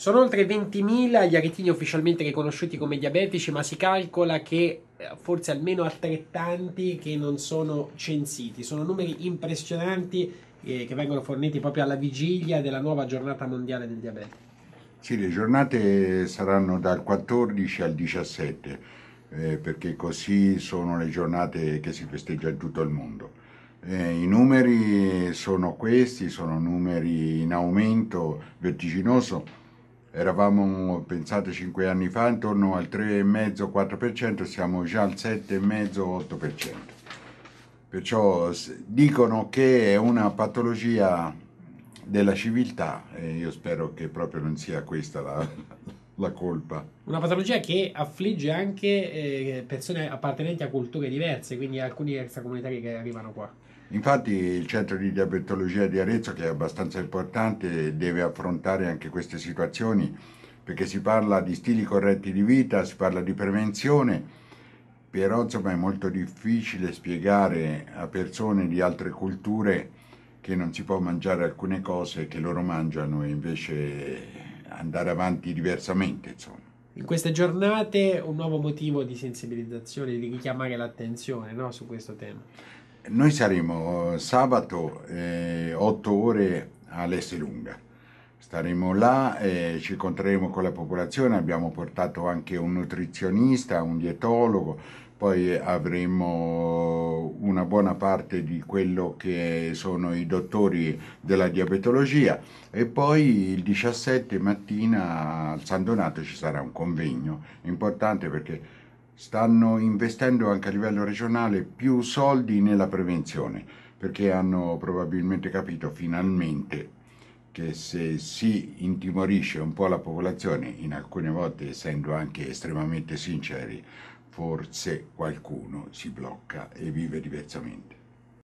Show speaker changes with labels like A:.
A: Sono oltre 20.000 gli aretini ufficialmente riconosciuti come diabetici, ma si calcola che eh, forse almeno altrettanti che non sono censiti. Sono numeri impressionanti eh, che vengono forniti proprio alla vigilia della nuova giornata mondiale del diabete.
B: Sì, le giornate saranno dal 14 al 17, eh, perché così sono le giornate che si festeggia in tutto il mondo. Eh, I numeri sono questi, sono numeri in aumento vertiginoso, eravamo pensate cinque anni fa intorno al 3,5-4%, siamo già al 7,5-8%. Perciò dicono che è una patologia della civiltà e io spero che proprio non sia questa la, la colpa.
A: Una patologia che affligge anche eh, persone appartenenti a culture diverse, quindi alcuni extracomunitari che arrivano qua.
B: Infatti il centro di diabetologia di Arezzo, che è abbastanza importante, deve affrontare anche queste situazioni perché si parla di stili corretti di vita, si parla di prevenzione, però insomma è molto difficile spiegare a persone di altre culture che non si può mangiare alcune cose che loro mangiano e invece andare avanti diversamente. Insomma.
A: In queste giornate un nuovo motivo di sensibilizzazione, di richiamare l'attenzione no, su questo tema.
B: Noi saremo sabato eh, 8 ore all'Esselunga. Staremo là, eh, ci incontreremo con la popolazione, abbiamo portato anche un nutrizionista, un dietologo, poi avremo una buona parte di quello che sono i dottori della diabetologia e poi il 17 mattina al San Donato ci sarà un convegno importante perché stanno investendo anche a livello regionale più soldi nella prevenzione perché hanno probabilmente capito finalmente che se si intimorisce un po' la popolazione, in alcune volte essendo anche estremamente sinceri, forse qualcuno si blocca e vive diversamente.